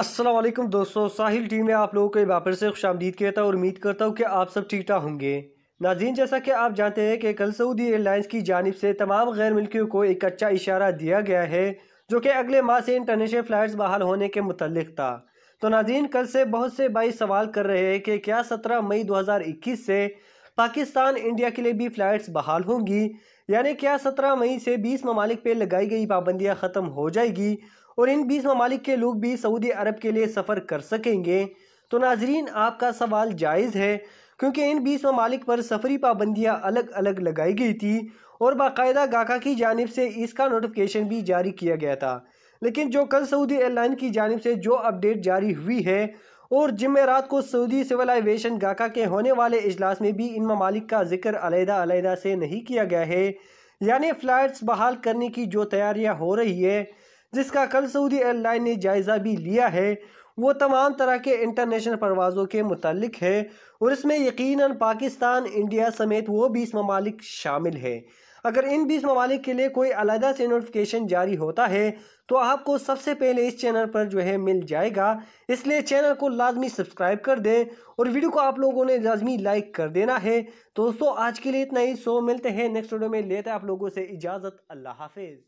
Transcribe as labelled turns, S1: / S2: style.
S1: असलम दोस्तों साहिल टीम में आप लोगों को वापस से खुश आमदीद कहता हूँ उम्मीद करता हूँ कि आप सब ठीक ठाक होंगे नाजीन जैसा कि आप जानते हैं कि कल सऊदी एयरलाइंस की जानब से तमाम गैर मुल्कियों को एक अच्छा इशारा दिया गया है जो कि अगले माह से इंटरनेशनल फ़्लाइट्स बहाल होने के मतलब था तो नाजीन कल से बहुत से भाई सवाल कर रहे हैं कि क्या सत्रह मई दो हज़ार इक्कीस से पाकिस्तान इंडिया के लिए भी फ़्लाइट्स बहाल होंगी यानी क्या सत्रह मई से बीस ममालिक पर लगाई गई पाबंदियाँ ख़त्म हो जाएगी और इन बीस ममालिक के लोग भी सऊदी अरब के लिए सफ़र कर सकेंगे तो नाजरीन आपका सवाल जायज़ है क्योंकि इन बीस ममालिक पर सफरी पाबंदियाँ अलग अलग लगाई गई थी और बाकायदा गाका की जानब से इसका नोटिफिकेशन भी जारी किया गया था लेकिन जो कल सऊदी एयरलाइन की जानब से जो अपडेट जारी हुई है और जमेरात को सऊदी सिविलाइजेशन गाका के होने वाले अजलास में भी इन ममालिक का जिक्र अलहदा से नहीं किया गया है यानी फ़्लाइट्स बहाल करने की जो तैयारियाँ हो रही है जिसका कल सऊदी एयरलाइन ने जायज़ा भी लिया है वो तमाम तरह के इंटरनेशनल परवाज़ों के मुतलक है और इसमें यकीन पाकिस्तान इंडिया समेत वो बीस ममालिक शामिल है अगर इन बीस ममालिक के लिए कोई अलहदा से नोटिफिकेशन जारी होता है तो आपको सबसे पहले इस चैनल पर जो है मिल जाएगा इसलिए चैनल को लाजमी सब्सक्राइब कर दें और वीडियो को आप लोगों ने लाजमी लाइक कर देना है दोस्तों आज के लिए इतना ही सो मिलते हैं नेक्स्ट वीडियो में लेते हैं आप लोगों से इजाज़त अल्लाह हाफिज़